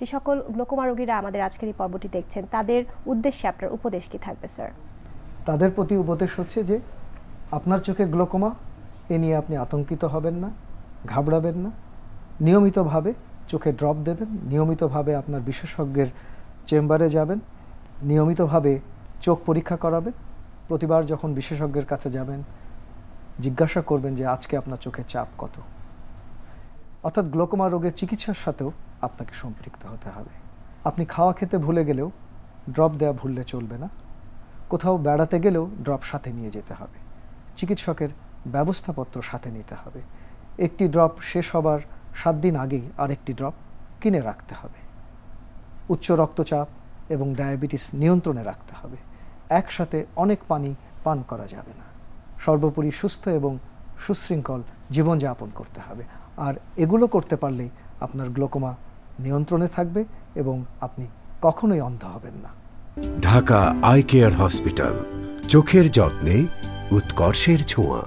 যে সকল গ্লোকোমা রোগীরা আমাদের আজকের এই পর্বটি দেখছেন তাদের উদ্দেশ্যে আপনার উপদেশ কি থাকবে স্যার তাদের প্রতি উপদেশ হচ্ছে যে আপনার চোখে গ্লোকোমা এ নিয়ে আপনি আতঙ্কিত হবেন না ঘাবড়াবেন না নিয়মিতভাবে চোখে ড্রপ দেবেন নিয়মিতভাবে আপনার বিশেষজ্ঞের চেম্বারে যাবেন নিয়মিতভাবে চোখ পরীক্ষা করাবেন প্রতিবার যখন বিশেষজ্ঞের কাছে যাবেন জিজ্ঞাসা করবেন যে আজকে আপনার চোখে চাপ কত অর্থাৎ গ্লোকোমা রোগের চিকিৎসার সাথেও আপনাকে সম্পৃক্ত হতে হবে আপনি খাওয়া খেতে ভুলে গেলেও ড্রপ দেওয়া ভুললে চলবে না কোথাও বেড়াতে গেলেও ড্রপ সাথে নিয়ে যেতে হবে চিকিৎসকের ব্যবস্থাপত্র সাথে নিতে হবে একটি ড্রপ শেষ হবার সাত দিন আগেই আরেকটি ড্রপ কিনে রাখতে হবে উচ্চ রক্তচাপ এবং ডায়াবেটিস নিয়ন্ত্রণে রাখতে হবে একসাথে অনেক পানি পান করা যাবে না সর্বোপরি সুস্থ এবং সুশৃঙ্খল জীবনযাপন করতে হবে আর এগুলো করতে পারলে আপনার গ্লোকোমা নিয়ন্ত্রণে থাকবে এবং আপনি কখনোই অন্ধ হবেন না ঢাকা আই কেয়ার হসপিটাল চোখের যত্নে উৎকর্ষের ছোঁয়া